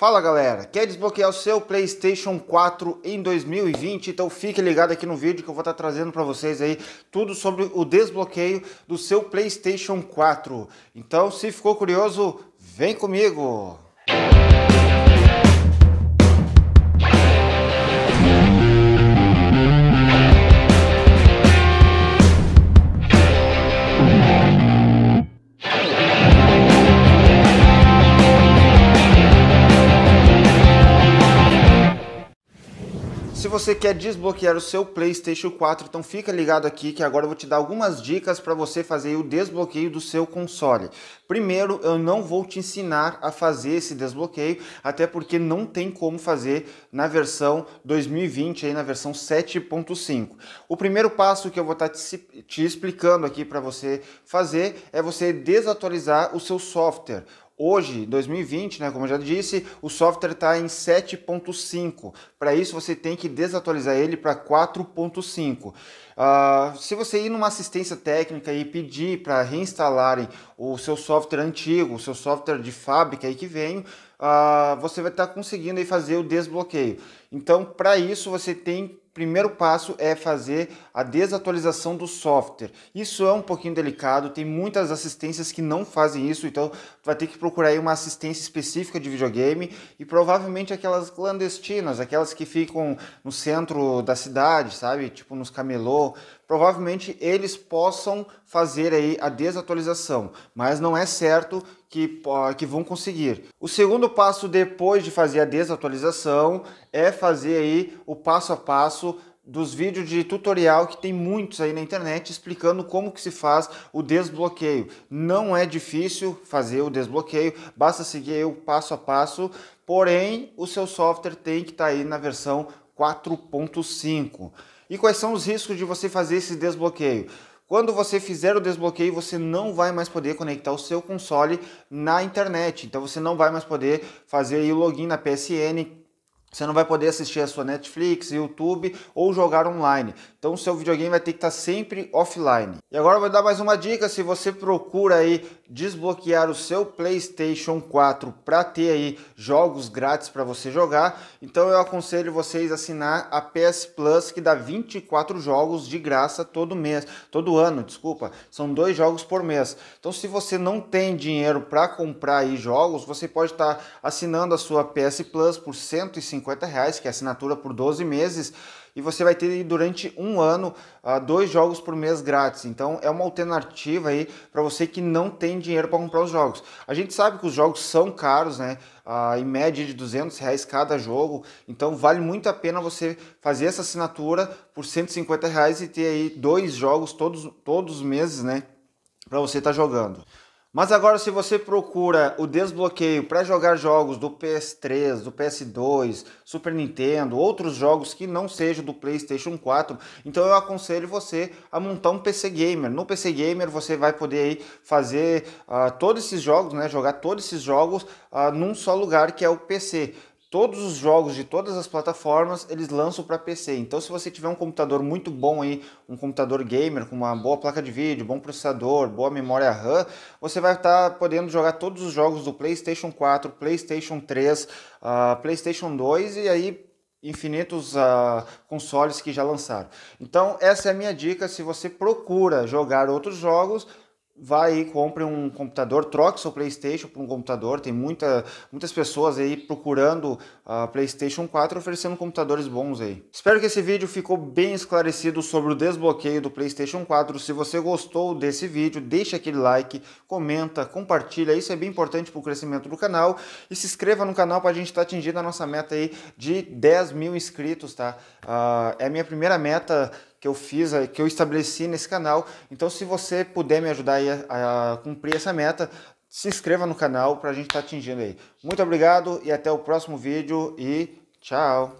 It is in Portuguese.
Fala galera, quer desbloquear o seu PlayStation 4 em 2020? Então fique ligado aqui no vídeo que eu vou estar tá trazendo para vocês aí tudo sobre o desbloqueio do seu PlayStation 4. Então, se ficou curioso, vem comigo. você quer desbloquear o seu PlayStation 4, então fica ligado aqui que agora eu vou te dar algumas dicas para você fazer o desbloqueio do seu console. Primeiro, eu não vou te ensinar a fazer esse desbloqueio, até porque não tem como fazer na versão 2020, aí na versão 7.5. O primeiro passo que eu vou estar tá te, te explicando aqui para você fazer é você desatualizar o seu software Hoje, 2020, né, como eu já disse, o software está em 7.5. Para isso, você tem que desatualizar ele para 4.5. Uh, se você ir numa assistência técnica e pedir para reinstalarem o seu software antigo, o seu software de fábrica aí que vem, uh, você vai estar tá conseguindo aí fazer o desbloqueio. Então, para isso, você tem primeiro passo é fazer a desatualização do software. Isso é um pouquinho delicado, tem muitas assistências que não fazem isso, então vai ter que procurar uma assistência específica de videogame e provavelmente aquelas clandestinas, aquelas que ficam no centro da cidade, sabe? Tipo nos camelô, provavelmente eles possam fazer aí a desatualização, mas não é certo que, que vão conseguir. O segundo passo depois de fazer a desatualização é fazer aí o passo a passo dos vídeos de tutorial que tem muitos aí na internet explicando como que se faz o desbloqueio. Não é difícil fazer o desbloqueio, basta seguir o passo a passo, porém o seu software tem que estar tá aí na versão 4.5. E quais são os riscos de você fazer esse desbloqueio? Quando você fizer o desbloqueio, você não vai mais poder conectar o seu console na internet. Então você não vai mais poder fazer o login na PSN, você não vai poder assistir a sua Netflix, YouTube ou jogar online. Então, seu videogame vai ter que estar tá sempre offline. E agora eu vou dar mais uma dica: se você procura aí desbloquear o seu PlayStation 4 para ter aí jogos grátis para você jogar, então eu aconselho vocês a assinar a PS Plus que dá 24 jogos de graça todo mês, todo ano, desculpa, são dois jogos por mês. Então, se você não tem dinheiro para comprar aí jogos, você pode estar tá assinando a sua PS Plus por 150 50 reais, que é assinatura por 12 meses, e você vai ter durante um ano ah, dois jogos por mês grátis. Então é uma alternativa aí para você que não tem dinheiro para comprar os jogos. A gente sabe que os jogos são caros, né? A ah, em média de 200 reais cada jogo, então vale muito a pena você fazer essa assinatura por 150 reais e ter aí dois jogos todos, todos os meses, né? Para você estar tá jogando. Mas agora, se você procura o desbloqueio para jogar jogos do PS3, do PS2, Super Nintendo, outros jogos que não sejam do PlayStation 4, então eu aconselho você a montar um PC Gamer. No PC Gamer você vai poder aí, fazer uh, todos esses jogos, né, jogar todos esses jogos uh, num só lugar que é o PC todos os jogos de todas as plataformas eles lançam para PC. Então, se você tiver um computador muito bom aí, um computador gamer com uma boa placa de vídeo, bom processador, boa memória RAM, você vai estar tá podendo jogar todos os jogos do PlayStation 4, PlayStation 3, uh, ah, PlayStation 2 e aí infinitos uh, consoles que já lançaram. Então, essa é a minha dica. Se você procura jogar outros jogos, vai e compre um computador, troque seu PlayStation por um computador. Tem muita, muitas pessoas aí procurando a ah, PlayStation 4 oferecendo computadores bons aí. Espero que esse vídeo ficou bem esclarecido sobre o desbloqueio do PlayStation 4. Se você gostou desse vídeo, deixa aquele like, comenta, compartilha. Isso é bem importante para o crescimento do canal. E se inscreva no canal para a gente estar tá atingindo a nossa meta aí de 10 mil inscritos, tá? Uh, é a minha primeira meta que eu fiz, eh, que eu estabeleci nesse canal. Então, se você puder me ajudar a, a cumprir essa meta, se inscreva no canal para a gente estar tá atingindo aí. Muito obrigado e até o próximo vídeo e tchau!